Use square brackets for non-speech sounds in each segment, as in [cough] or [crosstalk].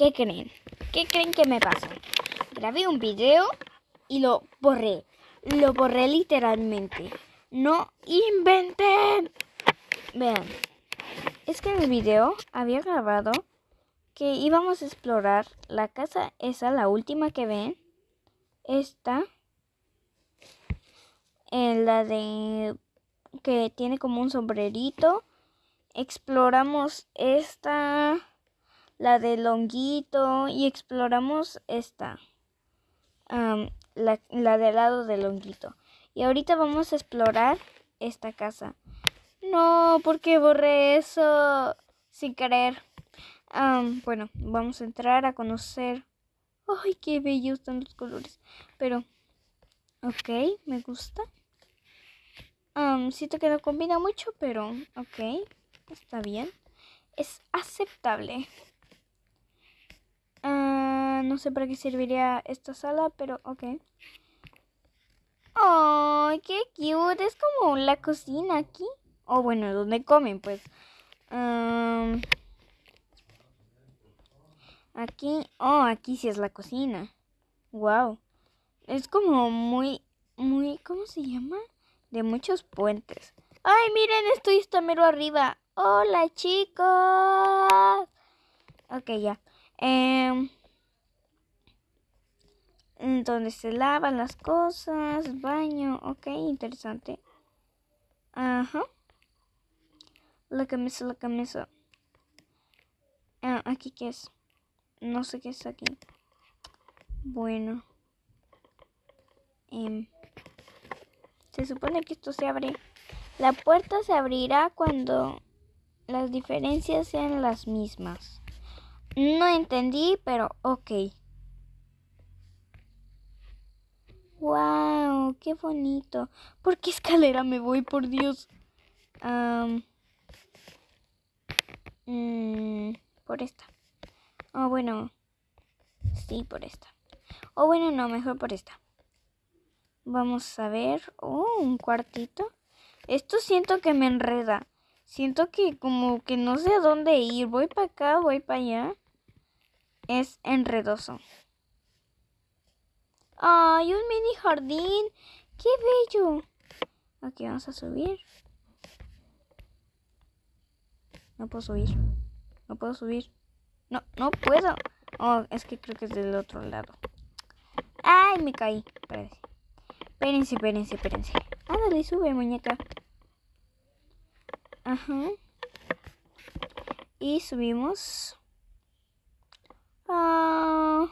¿Qué creen? ¿Qué creen que me pasó? Grabé un video y lo borré. Lo borré literalmente. No inventen. Vean, es que en el video había grabado que íbamos a explorar la casa esa, la última que ven. Esta. En la de... que tiene como un sombrerito. Exploramos esta la de Longuito y exploramos esta, la, la del lado de Longuito. Y ahorita vamos a explorar esta casa. No, porque borré eso sin querer. bueno, vamos a entrar a conocer. ¡Ay, qué bellos están los colores! Pero, ok, me gusta. siento que no combina mucho, pero ok, está bien. Es aceptable. Ah, no sé para qué serviría esta sala, pero ok. ¡Oh, qué cute! Es como la cocina aquí. O oh, bueno, donde comen, pues. aquí. Oh, aquí sí es la cocina. ¡Wow! Es como muy. Muy. ¿Cómo se llama? De muchos puentes. ¡Ay, miren! Estoy estamero mero arriba. ¡Hola, chicos! Ok, ya. Eh donde se lavan las cosas, baño, ok, interesante. Ajá. La camisa, la camisa. Ah, aquí qué es. No sé qué es aquí. Bueno. Em, se supone que esto se abre. La puerta se abrirá cuando las diferencias sean las mismas. No entendí, pero ok. ¡Wow! ¡Qué bonito! ¿Por qué escalera me voy, por Dios? Mm, por esta. Oh, bueno. Sí, por esta. O oh, bueno, no, mejor por esta. Vamos a ver. Oh, un cuartito. Esto siento que me enreda. Siento que como que no sé a dónde ir. Voy para acá, voy para allá. Es enredoso. ¡Ay, un mini jardín! ¡Qué bello! Aquí vamos a subir. No puedo subir. No puedo subir. No, no puedo. Oh, es que creo que es del otro lado. ¡Ay, me caí! Espérense. Espérense, espérense, espérense. Ándale, sube, muñeca. Ajá. Y subimos. Ah.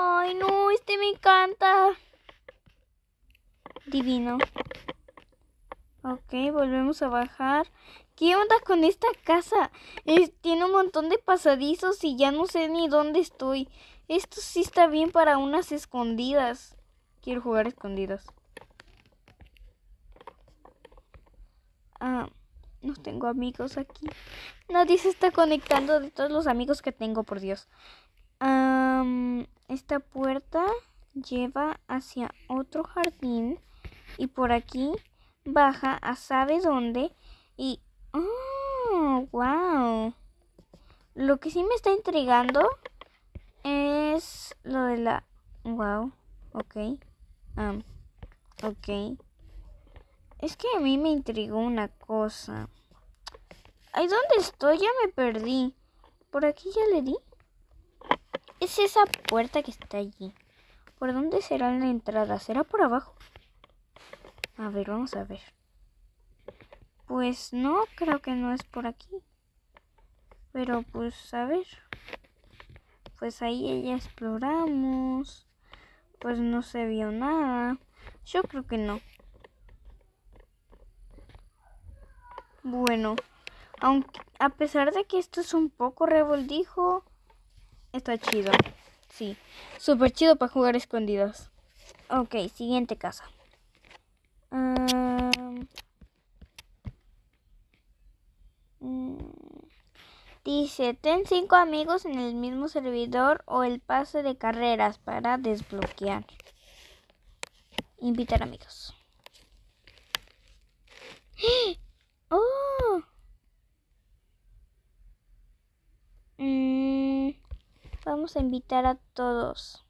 Ay, no, este me encanta. Divino. Ok, volvemos a bajar. ¿Qué onda con esta casa? tiene un montón de pasadizos y ya no sé ni dónde estoy. Esto sí está bien para unas escondidas. Quiero jugar escondidas. Ah, no tengo amigos aquí. Nadie se está conectando de todos los amigos que tengo, por Dios. Um, esta puerta lleva hacia otro jardín y por aquí baja a sabe dónde y... ¡Oh! ¡Wow! Lo que sí me está intrigando es lo de la... ¡Wow! Ok. ok. Es que a mí me intrigó una cosa. ¿Ay, dónde estoy? Ya me perdí. ¿Por aquí ya le di? Es esa puerta que está allí. ¿Por dónde será la entrada? ¿Será por abajo? A ver, vamos a ver. Pues no, creo que no es por aquí. Pero pues a ver. Pues ahí ya exploramos. Pues no se vio nada. Yo creo que no. Bueno, aunque a pesar de que esto es un poco revoldijo, Está chido. Sí. Súper chido para jugar escondidos. Ok, siguiente casa. Mm, dice, ten cinco amigos en el mismo servidor o el pase de carreras para desbloquear. Invitar amigos. [gasps] ¡Oh! Mm, Vamos a invitar a todos.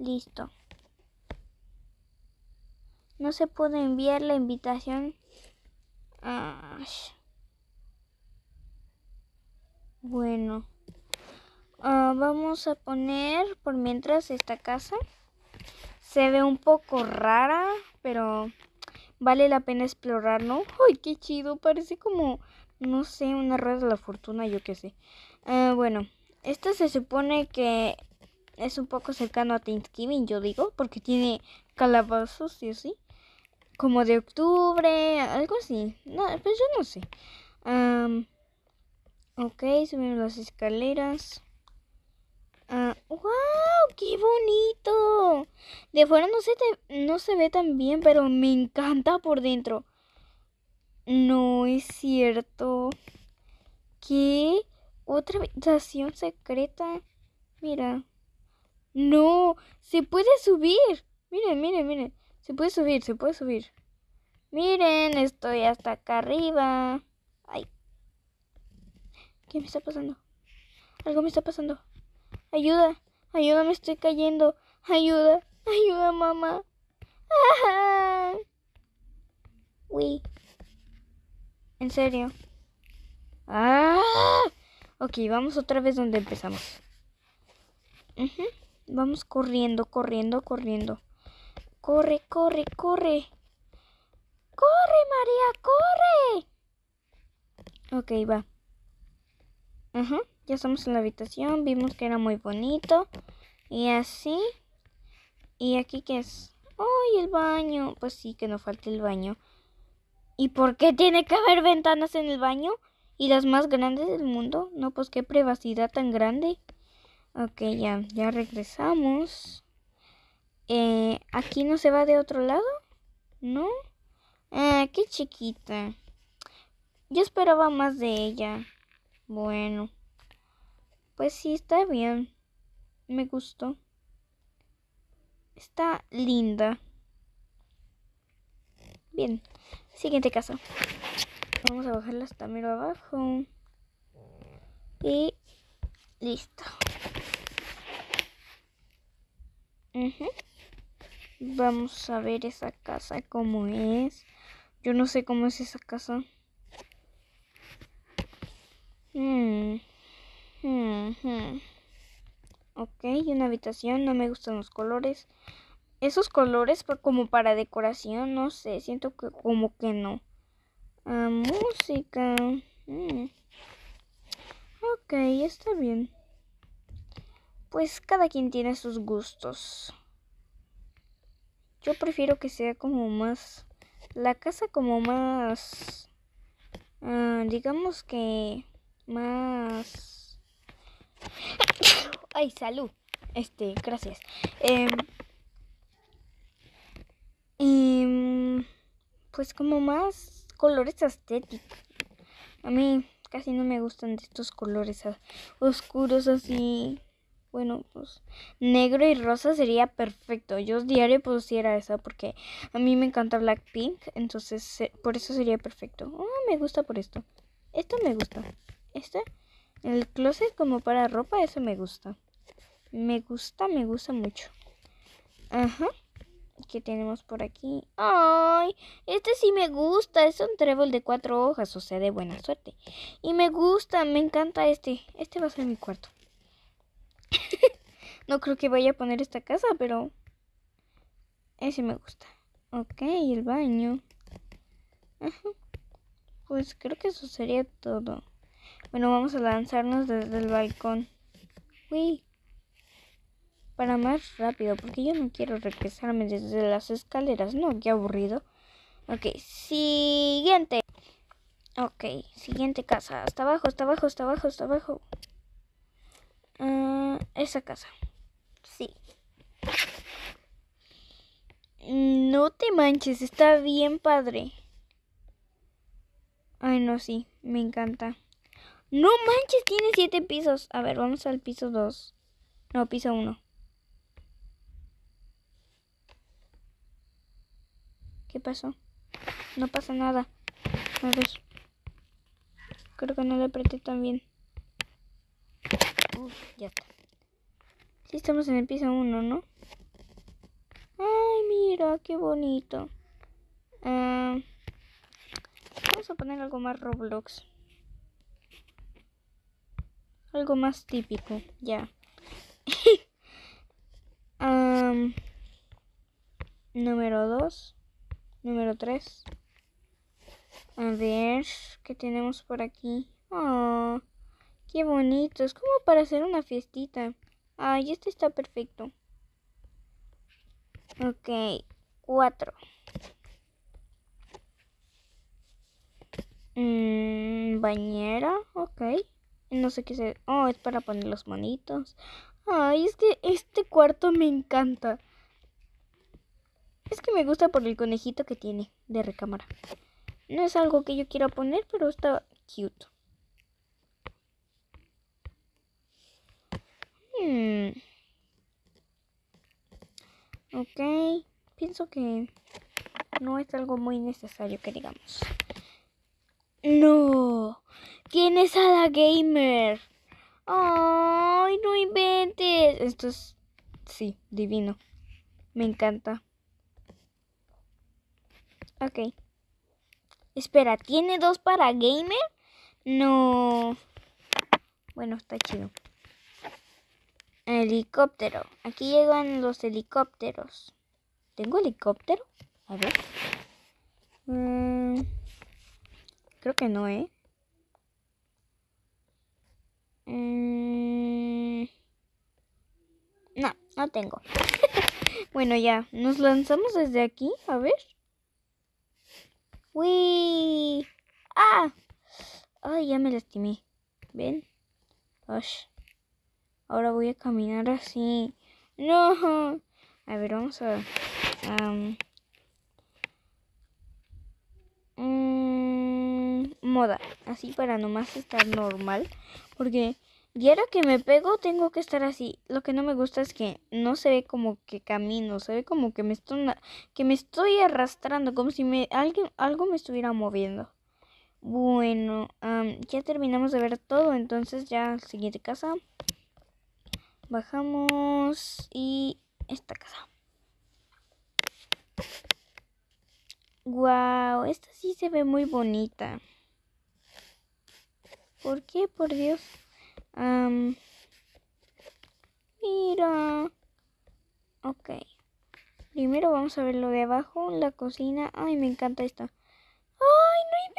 Listo. No se puede enviar la invitación. Bueno. Ah, vamos a poner por mientras esta casa. Se ve un poco rara, pero vale la pena explorar, ¿no? ¡Ay, qué chido! Parece como, no sé, una rueda de la fortuna, yo qué sé. Eh, bueno, esto se supone que es un poco cercano a Thanksgiving, yo digo, porque tiene calabazos y así. Como de octubre, algo así. No, pues yo no sé. ok, subimos las escaleras. ¡Wow! Ah, ¡Qué bonito! De fuera no se, no se ve tan bien, pero me encanta por dentro. No es cierto. ¿Qué? otra habitación secreta. Mira. No, se puede subir. Miren, miren, miren. Se puede subir, se puede subir. Miren, estoy hasta acá arriba. Ay. ¿Qué me está pasando? Algo me está pasando. Ayuda, ayuda, me estoy cayendo. Ayuda, ayuda, mamá. ¡Ah! Uy. En serio. ¡Ah! Ok, vamos otra vez donde empezamos. Vamos corriendo, corriendo, corriendo. Corre, corre, corre. ¡Corre, María! ¡Corre! Ok, va. Ajá. Ya estamos en la habitación. Vimos que era muy bonito. Y así. ¿Y aquí qué es? ¡Ay, el baño! Pues sí, que no falte el baño. ¿Y por qué tiene que haber ventanas en el baño? ¿Y las más grandes del mundo? No, pues qué privacidad tan grande. Ok, ya, ya regresamos. Eh, ¿Aquí no se va de otro lado? ¿No? Ah, qué chiquita. Yo esperaba más de ella. Bueno. Pues sí, está bien. Me gustó. Está linda. Bien. Siguiente caso. Vamos a bajarla hasta mero abajo. Y listo. Vamos a ver esa casa cómo es. Yo no sé cómo es esa casa. Mm. Ok, una habitación. No me gustan los colores. Esos colores como para decoración, no sé. Siento que como que no. Ah, música. Mm. Ok, está bien. Pues cada quien tiene sus gustos. Yo prefiero que sea como más... La casa como más... Ah, digamos que... Más... [coughs] Ay, salud. Este, gracias. Em, pues como más colores estéticos. A mí casi no me gustan de estos colores oscuros así. Bueno, pues negro y rosa sería perfecto. Yo diario pusiera pues, esa porque a mí me encanta black pink entonces por eso sería perfecto. Oh, me gusta por esto. Esto me gusta. Este, el closet como para ropa, eso me gusta. Me gusta, me gusta mucho. Ajá que tenemos por aquí. ¡Ay! Este sí me gusta. Es un trébol de cuatro hojas, o sea, de buena suerte. Y me gusta, me encanta este. Este va a ser mi cuarto. [laughs] no creo que vaya a poner esta casa, pero... Ese me gusta. Ok, el baño. Pues creo que eso sería todo. Bueno, vamos a lanzarnos desde el balcón. Uy para más rápido, porque yo no quiero regresarme desde las escaleras, ¿no? Qué aburrido. Ok, siguiente. Ok, siguiente casa. Hasta abajo, hasta abajo, hasta abajo, hasta abajo. Ah, esa casa. Sí. No te manches, está bien padre. Ay, no, sí, me encanta. No manches, tiene siete pisos. A ver, vamos al piso dos. No, piso uno. ¿Qué pasó? No pasa nada. A Creo que no le apreté tan bien. Uf, ya está. Sí estamos en el piso 1, ¿no? Ay, mira, qué bonito. Ah, vamos a poner algo más Roblox. Algo más típico, ya. [laughs] número 2 número 3. A ver, ¿qué tenemos por aquí? ¡Oh! ¡Qué bonito! Es como para hacer una fiestita. Ay, este está perfecto. Ok, 4. Mm, bañera, ok. No sé qué es. Oh, es para poner los monitos. Ay, es que este cuarto me encanta. Es que me gusta por el conejito que tiene de recámara. No es algo que yo quiera poner, pero está cute. Hmm. Ok, pienso que no es algo muy necesario que digamos. No, tienes es la gamer. Ay, no inventes. Esto es, sí, divino. Me encanta. Ok. Espera, ¿tiene dos para gamer? No. Bueno, está chido. Helicóptero. Aquí llegan los helicópteros. ¿Tengo helicóptero? A ver. Mm, creo que no, ¿eh? Mm, no, no tengo. [laughs] bueno, ya. Nos lanzamos desde aquí. A ver. ¡Uy! ¡Ah! ¡Ay, ya me lastimé! ¿Ven? Osh. Ahora voy a caminar así. ¡No! A ver, vamos a... Mm, moda. Así para nomás estar normal. Porque y ahora que me pego tengo que estar así. Lo que no me gusta es que no se ve como que camino, se ve como que me estoy, que me estoy arrastrando, como si me, alguien, algo me estuviera moviendo. Bueno, ya terminamos de ver todo, entonces ya siguiente casa. Bajamos y esta casa. Wow, esta sí se ve muy bonita. ¿Por qué? Por Dios mira. Ok. Primero vamos a ver lo de abajo, la cocina. Ay, me encanta esto. ¡Ay,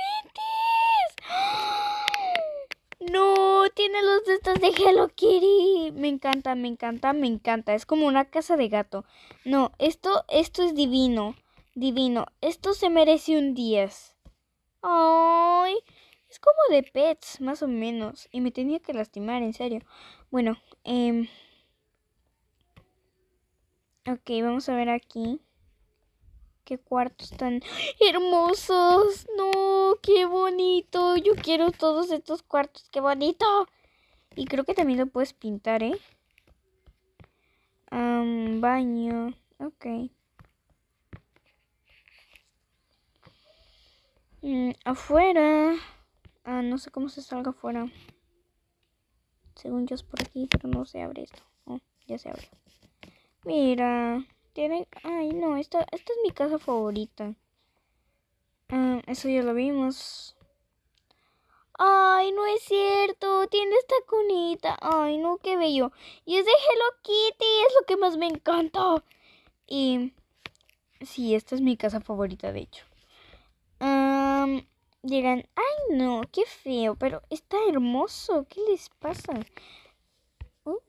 no hay inventes! ¡No! Tiene los de estos de Hello Kitty. Me encanta, me encanta, me encanta. Es como una casa de gato. No, esto, esto es divino. Divino. Esto se merece un 10. ¡Ay! Es como de pets, más o menos. Y me tenía que lastimar, en serio. Bueno, eh... Ok, vamos a ver aquí. Qué cuartos tan hermosos. No, qué bonito. Yo quiero todos estos cuartos. Qué bonito. Y creo que también lo puedes pintar, ¿eh? baño. Ok. Mm, afuera. Ah, no sé cómo se salga afuera. Según yo es por aquí, pero no se abre esto. Oh, ya se abre. Mira, tienen... Ay, no, esta, esta es mi casa favorita. Ah, eso ya lo vimos. Ay, no es cierto. Tiene esta cunita. Ay, no, qué bello. Y es de Hello Kitty. Es lo que más me encanta. Y... Sí, esta es mi casa favorita, de hecho. Ah, dirán, ay no, qué feo, pero está hermoso, ¿qué les pasa? Oh.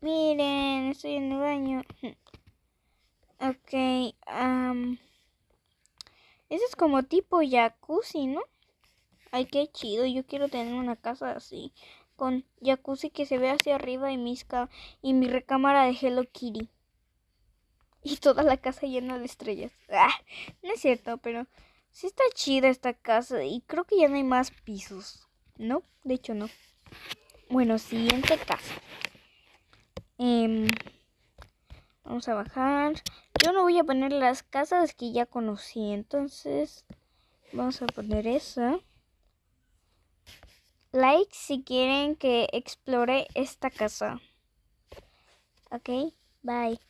Miren, estoy en el baño. [laughs] Ok, um, eso es como tipo jacuzzi, ¿no? Ay, qué chido, yo quiero tener una casa así, con jacuzzi que se ve hacia arriba y, y mi recámara de Hello Kitty y toda la casa llena de estrellas. Ah, no es cierto, pero sí está chida esta casa y creo que ya no hay más pisos. No, de hecho no. Bueno, siguiente casa. Em, vamos a bajar. Yo no voy a poner las casas que ya conocí, entonces vamos a poner esa. Like si quieren que explore esta casa. Ok, bye.